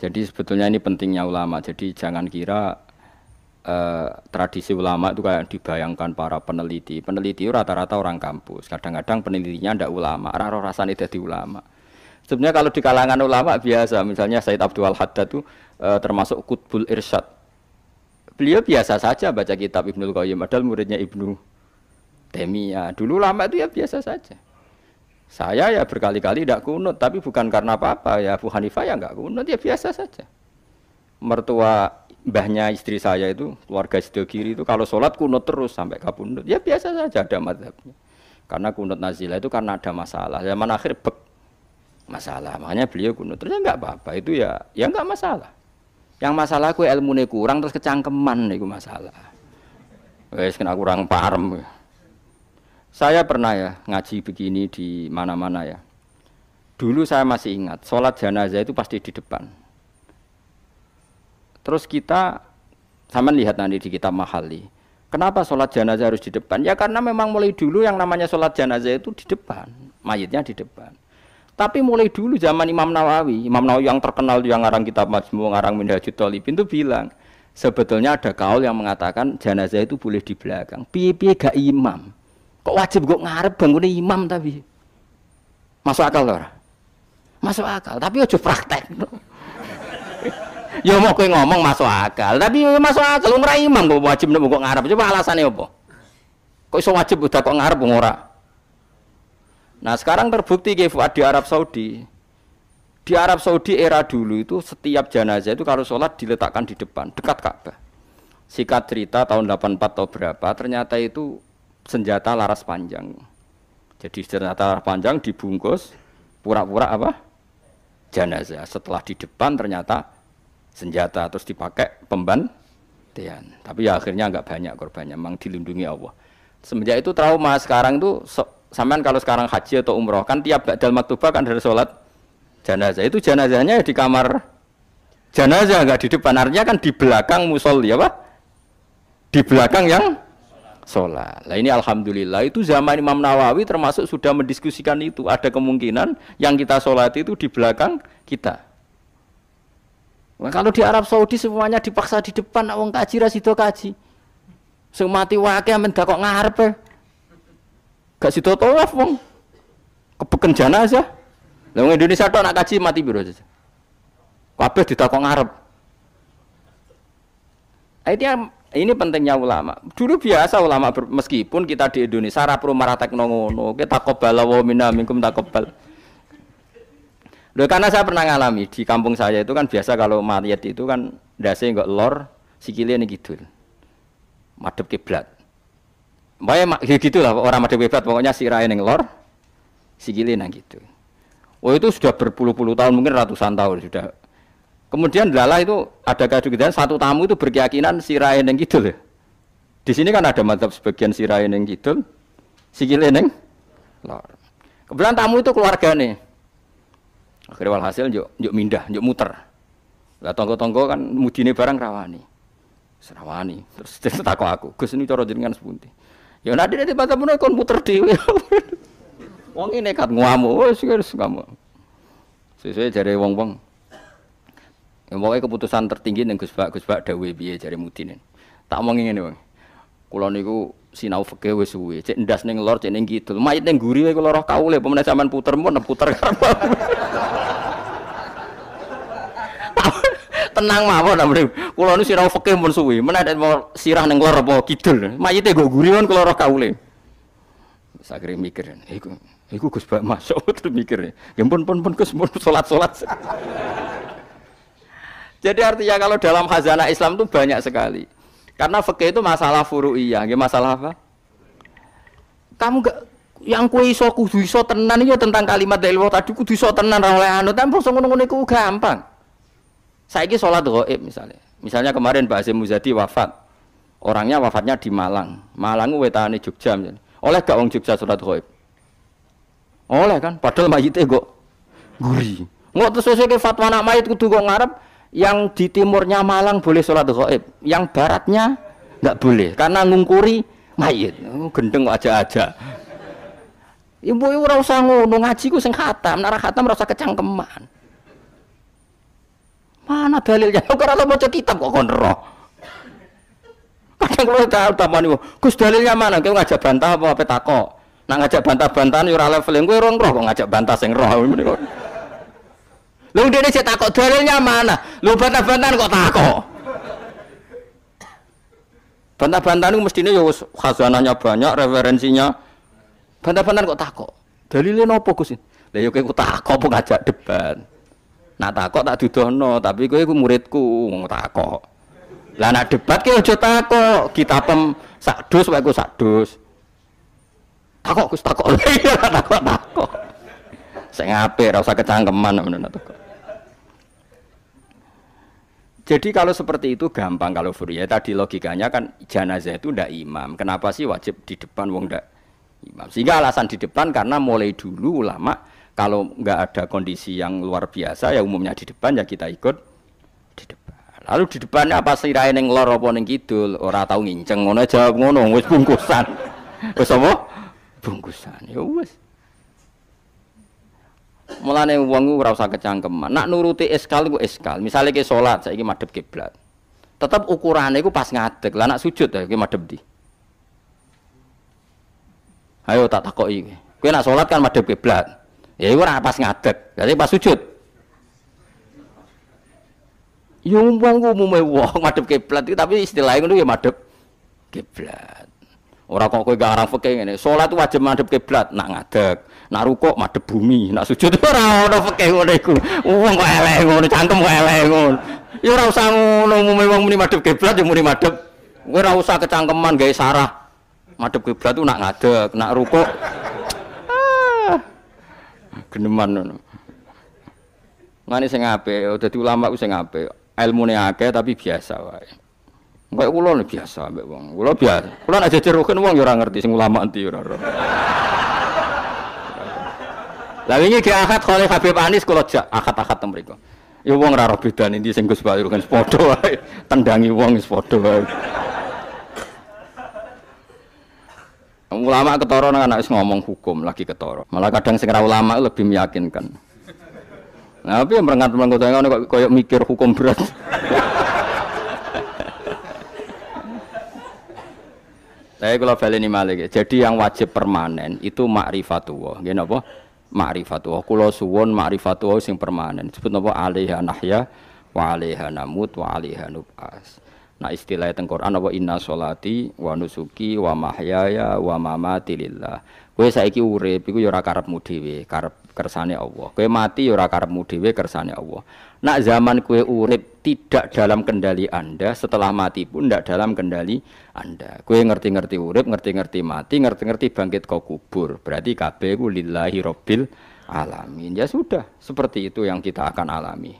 Jadi sebetulnya ini pentingnya ulama. Jadi jangan kira eh, tradisi ulama itu kayak dibayangkan para peneliti. Peneliti rata-rata orang kampus. Kadang-kadang penelitinya ndak ulama. rasa rasanya jadi ulama. Sebenarnya kalau di kalangan ulama biasa, misalnya Said Abdul Haddad itu eh, termasuk Kutbul Irsyad. Beliau biasa saja baca kitab Ibnu Qayyim, padahal muridnya Ibnu Temia. Dulu ulama itu ya biasa saja. Saya ya berkali-kali tidak kunut, tapi bukan karena apa-apa ya Bu Hanifah ya nggak kunut ya biasa saja. Mertua mbahnya istri saya itu keluarga sedo kiri itu kalau sholat kunut terus sampai kapundut ya biasa saja ada madhabnya. Karena kunut nazilah itu karena ada masalah. Zaman akhir bek masalah, makanya beliau kunut terus ya nggak apa-apa itu ya ya nggak masalah. Yang masalah aku ilmu kurang terus kecangkeman itu masalah. Wes kena kurang parem. Saya pernah ya ngaji begini di mana-mana ya. Dulu saya masih ingat, sholat jenazah itu pasti di depan. Terus kita, sama lihat nanti di kitab mahali. Kenapa sholat jenazah harus di depan? Ya karena memang mulai dulu yang namanya sholat jenazah itu di depan. mayatnya di depan. Tapi mulai dulu zaman Imam Nawawi, Imam Nawawi yang terkenal yang ngarang kitab Majmu, ngarang Minhajul Talibin itu bilang, sebetulnya ada kaul yang mengatakan jenazah itu boleh di belakang. Pipi gak imam. Kok wajib kok ngarep bangun imam tapi? Masuk akal loh Masuk akal, tapi wajib praktek. ya mau kowe ngomong masuk akal, tapi ya masuk akal umrah imam kok wajib nek kok ngarep. Coba alasannya apa? Kok iso wajib udah kok ngarep ngora Nah, sekarang terbukti ke di Arab Saudi. Di Arab Saudi era dulu itu setiap jenazah itu kalau sholat diletakkan di depan, dekat Ka'bah. Sikat cerita tahun 84 atau berapa, ternyata itu senjata laras panjang. Jadi senjata laras panjang dibungkus pura-pura apa? Jenazah. Setelah di depan ternyata senjata terus dipakai tian. Tapi ya akhirnya nggak banyak korbannya, memang dilindungi Allah. Semenjak itu trauma sekarang tuh so, sampean kalau sekarang haji atau umroh kan tiap dalam maktubah kan dari sholat jenazah itu jenazahnya di kamar jenazah nggak di depan artinya kan di belakang musol ya pak di belakang yang sholat. Nah ini alhamdulillah itu zaman Imam Nawawi termasuk sudah mendiskusikan itu ada kemungkinan yang kita sholat itu di belakang kita. Nah, kalau di Arab Saudi semuanya dipaksa di depan, awang kaji rasido kaji. semati wakil mendak kok ngarepe. Gak situ tolaf wong. Kepeken jenazah. Lah wong Indonesia tok anak kaji mati piro aja. Kabeh ditakok ngarep. Itu ini pentingnya ulama. Dulu biasa ulama ber, meskipun kita di Indonesia ra pro maratekno ngono, kita takobala wa minna minkum takobal. Loh, karena saya pernah ngalami di kampung saya itu kan biasa kalau mayat itu kan dasi enggak lor, sikilnya ini gitu. Madep kiblat. Pokoknya gitu lah orang madep kiblat pokoknya sirahe ning lor, sikilnya nang gitu. Oh itu sudah berpuluh-puluh tahun mungkin ratusan tahun sudah Kemudian lala itu ada keyakinan gitu satu tamu itu berkeyakinan sirahe ning kidul ya. Di sini kan ada mantap sebagian sirahe ning kidul, sikile ning lor. Kebetulan tamu itu nih. Akhirnya walhasil yuk yuk mindah, yuk muter. Lah tonggo-tonggo kan mudine barang rawani. Serawani. Terus terus takut aku, Gus ini cara jenengan sepunti. Ya nanti nanti mantap pun kon muter dhewe. Wong ini nekat ngamuk, wis wis ngamuk. Sesuai dari wong-wong. Ya, pokoknya keputusan tertinggi nih Gus Pak, Gus Pak Dawe biye ya, cari mutinin. Tak mau ngingin bang. Kulo niku sinau fakih wes suwe. Cek ndas neng lor, cek neng gitu. Mayit neng gurih wae kulo roh kaule. Pemenang zaman puter mau neng puter karma. Tenang mawon amri. Kulo niku sinau fakih pun suwe. Mana ada mau sirah neng lor apa kidul. Mayite go guri kan kulo roh kaule. Sakire mikir, iku iku Gus Pak masuk terus mikir. Ya pun pun pun Gus mun salat-salat. Jadi artinya kalau dalam khazanah Islam itu banyak sekali. Karena fikih itu masalah furu'iyah, ya masalah apa? Kamu gak yang kue iso kudu iso tenan iyo tentang kalimat dari tadi kudu iso tenan ra anu anut tapi kan ngono-ngono iku gampang. ini sholat goib misalnya. Misalnya kemarin Pak Azim Muzadi wafat. Orangnya wafatnya di Malang. Malang wetane Jogja. Misalnya. Oleh gak wong Jogja sholat goib? Oleh kan padahal majite kok gurih. Nggak terus ke fatwa anak mayit kudu kok ngarep yang di timurnya Malang boleh sholat gaib, yang baratnya nggak boleh karena ngungkuri mayit, oh, gendeng aja-aja. Ibu ya, ibu rasa ngono ngaji ku sing khatam, nara khatam rasa kecangkeman. Mana dalilnya? Aku rasa baca kitab kok konro. Kadang kalau tahu taman ibu, kus dalilnya mana? Kau ngajak bantah apa apa takok? Nak ngajak bantah-bantahan, yura ya leveling, gue orang roh kok ngajak bantah sing roh. Lu dia cek takok dalilnya mana? Lu bantah-bantahan kok takok. Bantah-bantahan itu mestinya ya khazanahnya banyak, referensinya. Bantah-bantahan kok takok. Dalilnya nopo Gus? Lah yo ya kowe takok apa ngajak debat. Nak takok tak dudohno, tapi gue muridku, ngomong takok. Lah nak debat kowe aja takok, kita pem sakdus wae kowe sakdus. Takok Gus takok. takok takok. saya apik ora usah kecangkeman menurut takok. Jadi kalau seperti itu gampang kalau Furia. Ya tadi logikanya kan jenazah itu ndak imam. Kenapa sih wajib di depan wong ndak imam? Sehingga alasan di depan karena mulai dulu ulama kalau nggak ada kondisi yang luar biasa ya umumnya di depan ya kita ikut di depan. Lalu di depannya apa rai neng lor apa neng kidul, ora tahu nginceng ngono jawab ngono wis bungkusan. Wis apa? Bungkusan. Ya wis. Mulane wong ora usah kecangkeman. Nak nuruti eskal iku eskal. Misale ke salat saiki madhep kiblat. Tetep ukurane iku pas ngadeg. Lah nak sujud ya madhep di. Ayo tak takoki. Kowe nak salat kan madhep kiblat. Ya iku ora pas ngadeg. Jadi pas sujud. Yo ya wong umume wong madhep kiblat tapi istilahnya ngono ya madhep kiblat. Orang kok kowe gak arang fikih ngene. Salat wajib madhep kiblat, nak ngadeg, nak ruko madhep bumi, nak sujud ora ono fikih ngono iku. Wong kok eleh ngono, cangkem kok eleh ngono. Ya ora usah ngono, umume wong muni madhep kiblat ya muni madhep. Kowe ora usah kecangkeman gawe sarah. Madhep kiblat ku nak ngadeg, nak ruko, ah, Geneman ngono. Ngene sing apik, dadi ulama ku sing apik. Ilmune akeh tapi biasa wae. Mbak kula biasa mbak wong. Kula biasa. Kula nek jejeruken wong ya ora ngerti sing ulama enti ora ora. Lah ini ge akad oleh Habib Anis kula jak akad-akad teng mriku. Ya wong bidan ini bedane ndi sing Gus kan padha Tendangi uang wis padha Ulama ketara anak wis ngomong hukum lagi ketara. Malah kadang sing ulama lebih meyakinkan. Nah, tapi yang merengat-merengut kok koyok mikir hukum berat. Tapi kalau baleni malik. Gitu. Jadi yang wajib permanen itu ma'rifatullah. Nggih napa? Ma'rifatullah. Kula suwun ma'rifatullah sing permanen. Disebut napa alaiha nahya wa alaiha namut wa alaiha nub'as. Nah istilah tengkoran Quran apa inna solati wa nusuki wa mahyaya wa mamati lillah. Kowe saiki urip iku ya karap karepmu dhewe, karep kersane Allah. Kowe mati ya karap karepmu dhewe kersane Allah. Nak zaman kowe urip tidak dalam kendali Anda, setelah mati pun tidak dalam kendali Anda. Kowe ngerti-ngerti urip, ngerti-ngerti mati, ngerti-ngerti bangkit kau kubur. Berarti kabeh ku lillahi rabbil alamin. Ya sudah, seperti itu yang kita akan alami.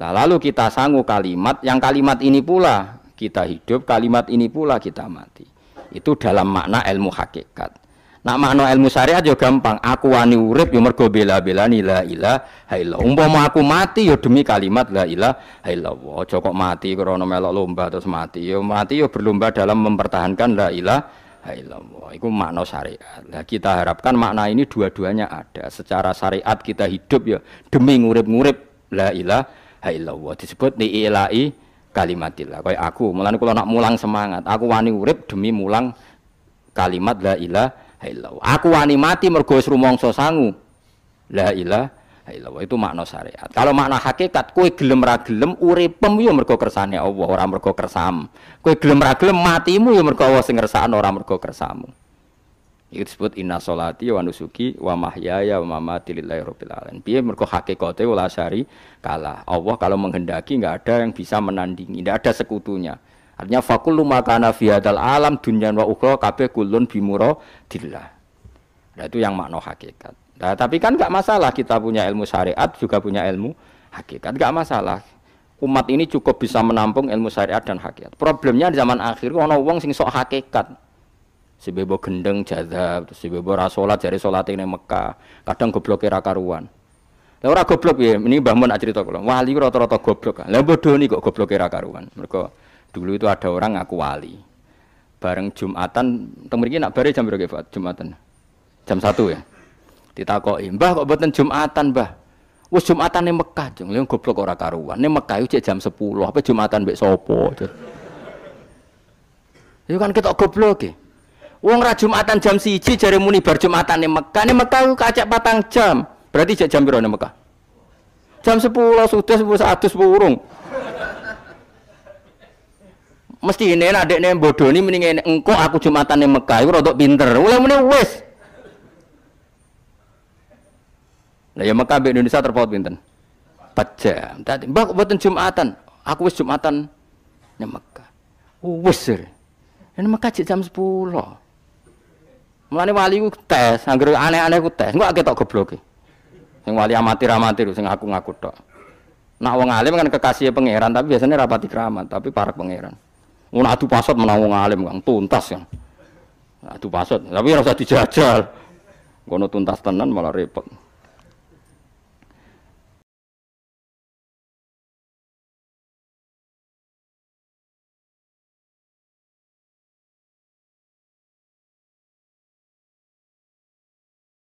Nah, lalu kita sanggup kalimat, yang kalimat ini pula kita hidup, kalimat ini pula kita mati. Itu dalam makna ilmu hakikat. Nak makna ilmu syariat yo gampang. Aku wani urip yo mergo bela nila la ilaha illallah. Umpama aku mati yo demi kalimat la ilaha illallah. Aja kok mati karena melok lomba terus mati. Yo mati yo berlomba dalam mempertahankan la ilaha illallah. Iku makna syariat. Nah, kita harapkan makna ini dua-duanya ada. Secara syariat kita hidup ya demi ngurip-ngurip la ilaha illallah. Disebut ni ilahi kalimatillah. Kayak aku, mulane kula nak mulang semangat. Aku wani urip demi mulang kalimat la ilaha hello. Aku wani mati mergo wis rumangsa sangu. La ilaha illallah. Itu makna syariat. Kalau makna hakikat kowe gelem ra gelem pemuyu yo ya mergo kersane Allah, orang mergo kersam. Kowe gelem ra gelem matimu yo ya mergo Allah sing ngersakno ora mergo kersamu. Itu disebut inna solati wa nusuki wa mahyaya wa mamati lillahi rabbil alamin. Piye mergo hakikate wala syari kalah. Allah kalau menghendaki enggak ada yang bisa menandingi, enggak ada sekutunya. Artinya fakullu makana fi hadal alam dunian wa ukhra kabeh kulun bimuro dillah. Nah itu yang makna hakikat. Nah, tapi kan gak masalah kita punya ilmu syariat juga punya ilmu hakikat gak masalah. Umat ini cukup bisa menampung ilmu syariat dan hakikat. Problemnya di zaman akhir ono wong sing sok hakikat. bebo gendeng jadab, bebo rasolat jari solat ini Mekah. Kadang goblok kira karuan. Lalu ora goblok ya, ini bahmun Mun loh. Wah Wali rata-rata goblok. Lalu bodoh nih kok goblok kira karuan. Mereka Dulu itu ada orang ngaku wali. Bareng Jumatan, teng mriki nak bare jam berapa, Pak? Jumatan. Jam 1 ya. Ditakoki, "Mbah kok mboten Jumatan, Mbah?" wis Jumatan ning Mekah, jeng lha goblok ora karuan. Ning Mekah cek jam 10, apa Jumatan mbek sapa? Itu kan ketok goblok ya. Wong ra Jumatan jam 1 jare muni bar Jumatan ning Mekah. Ning Mekah ku kacek patang jam. Berarti jam pira ning Mekah? Jam 10 sudah 10 satus burung mesti ini adik nih bodoh ini mending engkau aku jumatan nih Mekah itu rotok pinter oleh mana wes nah ya Mekah Indonesia terpaut pinter empat tadi mbak buatin jumatan aku wes jumatan nih Mekah wes sir ini Mekah jam sepuluh Mulane wali ku tes, anggere aneh-aneh ku tes. Engko ketok gobloke. Sing wali amatir-amatir sing aku ngaku tok. Nah wong alim kan kekasih pangeran tapi biasanya rapati keramat, tapi para pangeran. Mun adu pasot menang alim Kang, tuntas kan. Adu pasot, tapi ora usah dijajal. Kono tuntas tenan malah repot.